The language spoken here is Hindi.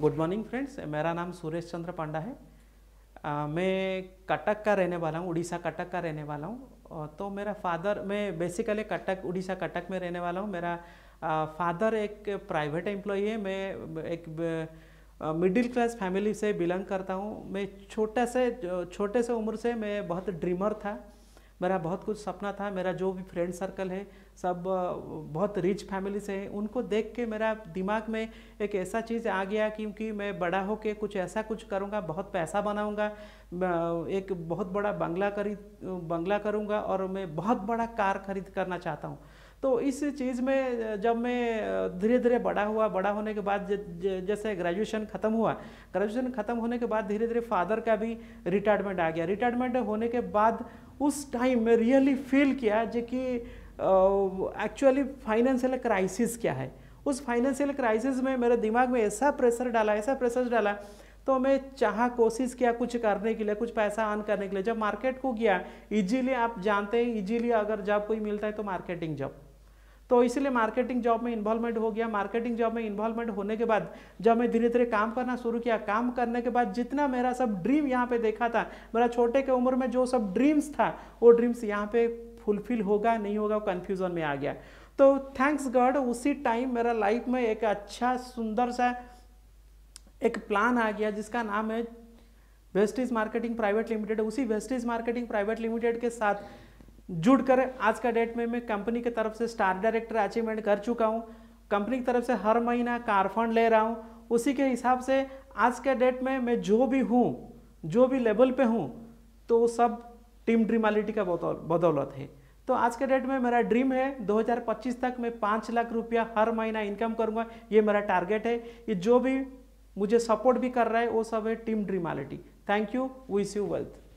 गुड मॉर्निंग फ्रेंड्स मेरा नाम सुरेश चंद्र पांडा है आ, मैं कटक का रहने वाला हूँ उड़ीसा कटक का रहने वाला हूँ तो मेरा फादर मैं बेसिकली कटक उड़ीसा कटक में रहने वाला हूँ मेरा आ, फादर एक प्राइवेट एम्प्लॉई है मैं एक मिडिल क्लास फैमिली से बिलोंग करता हूँ मैं छोटा से छोटे से उम्र से मैं बहुत ड्रीमर था मेरा बहुत कुछ सपना था मेरा जो भी फ्रेंड सर्कल है सब बहुत रिच फैमिली से है उनको देख के मेरा दिमाग में एक ऐसा चीज़ आ गया क्योंकि मैं बड़ा के कुछ ऐसा कुछ करूँगा बहुत पैसा बनाऊँगा एक बहुत बड़ा बंगला खरीद बंगला करूँगा और मैं बहुत बड़ा कार खरीद करना चाहता हूँ तो इस चीज़ में जब मैं धीरे धीरे बड़ा हुआ बड़ा होने के बाद जैसे ग्रेजुएशन ख़त्म हुआ ग्रेजुएशन ख़त्म होने के बाद धीरे धीरे फादर का भी रिटायरमेंट आ गया रिटायरमेंट होने के बाद उस टाइम में रियली फील किया जो कि एक्चुअली फाइनेंशियल क्राइसिस क्या है उस फाइनेंशियल क्राइसिस में मेरे दिमाग में ऐसा प्रेशर डाला ऐसा प्रेशर डाला तो मैं चाह कोशिश किया कुछ करने के लिए कुछ पैसा अर्न करने के लिए जब मार्केट को गया इजीली आप जानते हैं इजीली अगर जॉब कोई मिलता है तो मार्केटिंग जॉब तो इसलिए मार्केटिंग जॉब में इन्वॉल्वमेंट हो गया मार्केटिंग जॉब में इन्वॉल्वमेंट होने के बाद जब मैं धीरे धीरे काम करना शुरू किया काम करने के बाद जितना मेरा सब ड्रीम यहाँ पे देखा था मेरा छोटे के उम्र में जो सब ड्रीम्स था वो ड्रीम्स यहाँ पे फुलफिल होगा नहीं होगा कन्फ्यूज़न में आ गया तो थैंक्स गॉड उसी टाइम मेरा लाइफ में एक अच्छा सुंदर सा एक प्लान आ गया जिसका नाम है वेस्टिज मार्केटिंग प्राइवेट लिमिटेड उसी वेस्टिज मार्केटिंग प्राइवेट लिमिटेड के साथ जुड़ कर आज का डेट में मैं कंपनी की तरफ से स्टार डायरेक्टर अचीवमेंट कर चुका हूँ कंपनी की तरफ से हर महीना कार फंड ले रहा हूँ उसी के हिसाब से आज के डेट में मैं जो भी हूँ जो भी लेवल पे हूँ तो सब टीम ड्रीमालिटी का बदौलत है तो आज के डेट में मेरा ड्रीम है 2025 तक मैं पाँच लाख रुपया हर महीना इनकम करूँगा ये मेरा टारगेट है ये जो भी मुझे सपोर्ट भी कर रहा है वो सब है team Dreamality thank you wish you wealth